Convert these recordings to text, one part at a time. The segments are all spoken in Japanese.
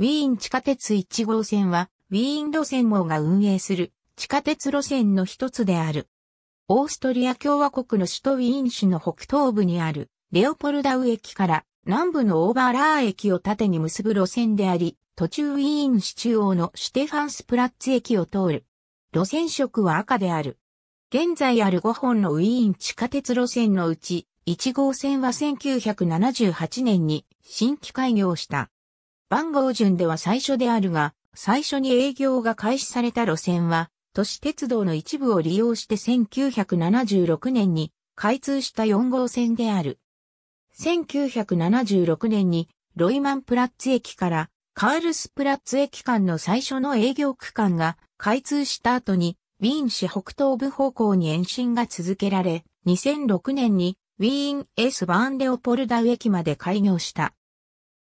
ウィーン地下鉄1号線は、ウィーン路線網が運営する地下鉄路線の一つである。オーストリア共和国の首都ウィーン市の北東部にあるレオポルダウ駅から南部のオーバーラー駅を縦に結ぶ路線であり、途中ウィーン市中央のシュテファンスプラッツ駅を通る。路線色は赤である。現在ある5本のウィーン地下鉄路線のうち、1号線は1978年に新規開業した。番号順では最初であるが、最初に営業が開始された路線は、都市鉄道の一部を利用して1976年に開通した4号線である。1976年にロイマンプラッツ駅からカールスプラッツ駅間の最初の営業区間が開通した後に、ウィーン市北東部方向に延伸が続けられ、2006年にウィーンエスバーンレオポルダウ駅まで開業した。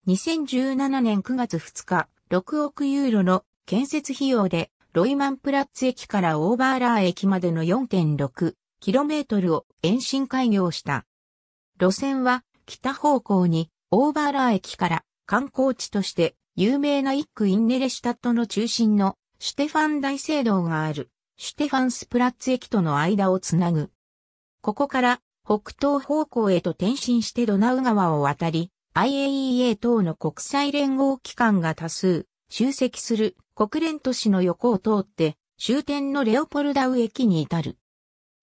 2017年9月2日、6億ユーロの建設費用で、ロイマンプラッツ駅からオーバーラー駅までの 4.6km を延伸開業した。路線は北方向にオーバーラー駅から観光地として有名な一区インネレシュタットの中心のシュテファン大聖堂があるシュテファンスプラッツ駅との間をつなぐ。ここから北東方向へと転身してドナウ川を渡り、IAEA 等の国際連合機関が多数、集積する国連都市の横を通って終点のレオポルダウ駅に至る。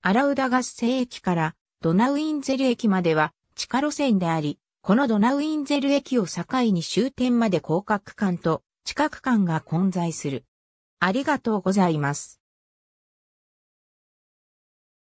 アラウダガス製駅からドナウインゼル駅までは地下路線であり、このドナウインゼル駅を境に終点まで広角間と地下区間が混在する。ありがとうございます。